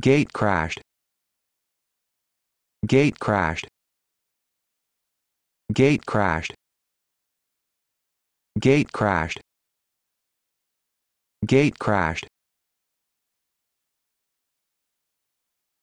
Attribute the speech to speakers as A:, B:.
A: Gate crashed. Gate crashed. Gate crashed. Gate crashed. Gate crashed.